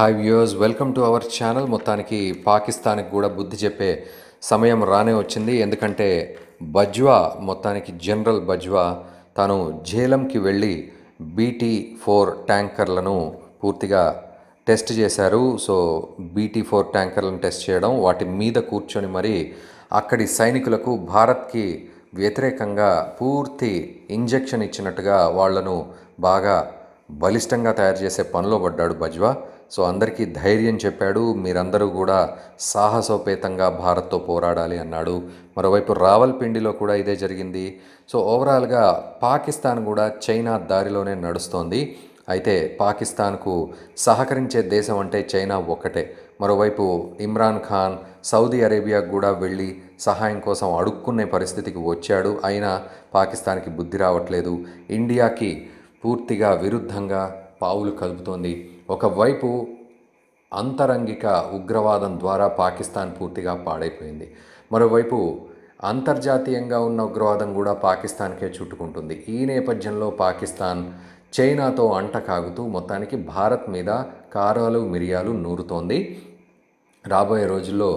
hi viewers welcome to our channel మొత్తానికి పాకిస్తాన్కి కూడా బుద్ధి చెప్పే సమయం రానే వచ్చింది ఎందుకంటే బజ్వా మొత్తానికి జనరల్ బజ్వా తాను జేలంకి వెళ్ళి బీటీ ఫోర్ ట్యాంకర్లను పూర్తిగా టెస్ట్ చేశారు సో బీటీ ఫోర్ ట్యాంకర్లను టెస్ట్ చేయడం వాటి మీద కూర్చొని మరి అక్కడి సైనికులకు భారత్కి వ్యతిరేకంగా పూర్తి ఇంజెక్షన్ ఇచ్చినట్టుగా వాళ్లను బాగా బలిష్టంగా తయారు చేసే పనిలో పడ్డాడు బజ్వా సో అందరికీ ధైర్యం చెప్పాడు మీరందరూ కూడా సాహసోపేతంగా భారత్తో పోరాడాలి అన్నాడు మరోవైపు రావల్పిండిలో కూడా ఇదే జరిగింది సో ఓవరాల్గా పాకిస్తాన్ కూడా చైనా దారిలోనే నడుస్తోంది అయితే పాకిస్తాన్కు సహకరించే దేశం అంటే చైనా ఒక్కటే మరోవైపు ఇమ్రాన్ ఖాన్ సౌదీ అరేబియాకు కూడా వెళ్ళి సహాయం కోసం అడుక్కునే పరిస్థితికి వచ్చాడు అయినా పాకిస్తాన్కి బుద్ధి రావట్లేదు ఇండియాకి పూర్తిగా విరుద్ధంగా పావులు కలుపుతోంది ఒకవైపు అంతరంగిక ఉగ్రవాదం ద్వారా పాకిస్తాన్ పూర్తిగా పాడైపోయింది మరోవైపు అంతర్జాతీయంగా ఉన్న ఉగ్రవాదం కూడా పాకిస్తాన్కే చుట్టుకుంటుంది ఈ నేపథ్యంలో పాకిస్తాన్ చైనాతో అంట కాగుతూ మొత్తానికి భారత్ మీద కారాలు మిరియాలు నూరుతోంది రాబోయే రోజుల్లో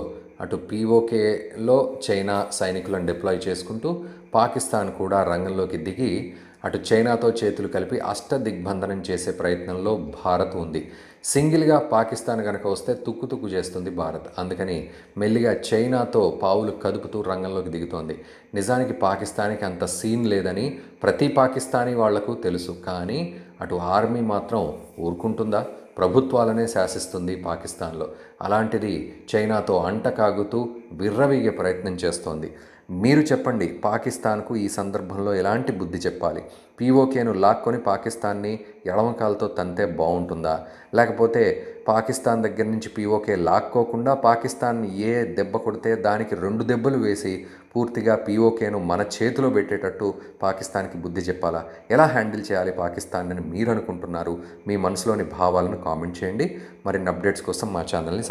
అటు పీఓకేలో చైనా సైనికులను డిప్లాయ్ చేసుకుంటూ పాకిస్తాన్ కూడా రంగంలోకి దిగి అటు చైనాతో చేతులు కలిపి అష్ట దిగ్బంధనం చేసే ప్రయత్నంలో భారత్ ఉంది సింగిల్గా పాకిస్తాన్ కనుక వస్తే తుక్కు తుక్కు చేస్తుంది భారత్ అందుకని మెల్లిగా చైనాతో పావులు కదుపుతూ రంగంలోకి దిగుతోంది నిజానికి పాకిస్తాన్కి అంత సీన్ లేదని ప్రతి పాకిస్తానీ వాళ్లకు తెలుసు కానీ అటు ఆర్మీ మాత్రం ఊరుకుంటుందా ప్రభుత్వాలనే శాసిస్తుంది పాకిస్తాన్లో అలాంటిది చైనాతో అంటకాగుతూ విర్రవీగే ప్రయత్నం చేస్తోంది మీరు చెప్పండి పాకిస్తాన్కు ఈ సందర్భంలో ఎలాంటి బుద్ధి చెప్పాలి పీఓకేను లాక్కొని పాకిస్తాన్ని ఎడమకాలతో తంతే బాగుంటుందా లేకపోతే పాకిస్తాన్ దగ్గర నుంచి పీఓకే లాక్కోకుండా పాకిస్తాన్ ఏ దెబ్బ కొడితే దానికి రెండు దెబ్బలు వేసి పూర్తిగా పీఓకేను మన చేతిలో పెట్టేటట్టు పాకిస్తాన్కి బుద్ధి చెప్పాలా ఎలా హ్యాండిల్ చేయాలి పాకిస్తాన్ అని మీరు అనుకుంటున్నారు మీ మనసులోని భావాలను కామెంట్ చేయండి మరిన్ని అప్డేట్స్ కోసం మా ఛానల్ని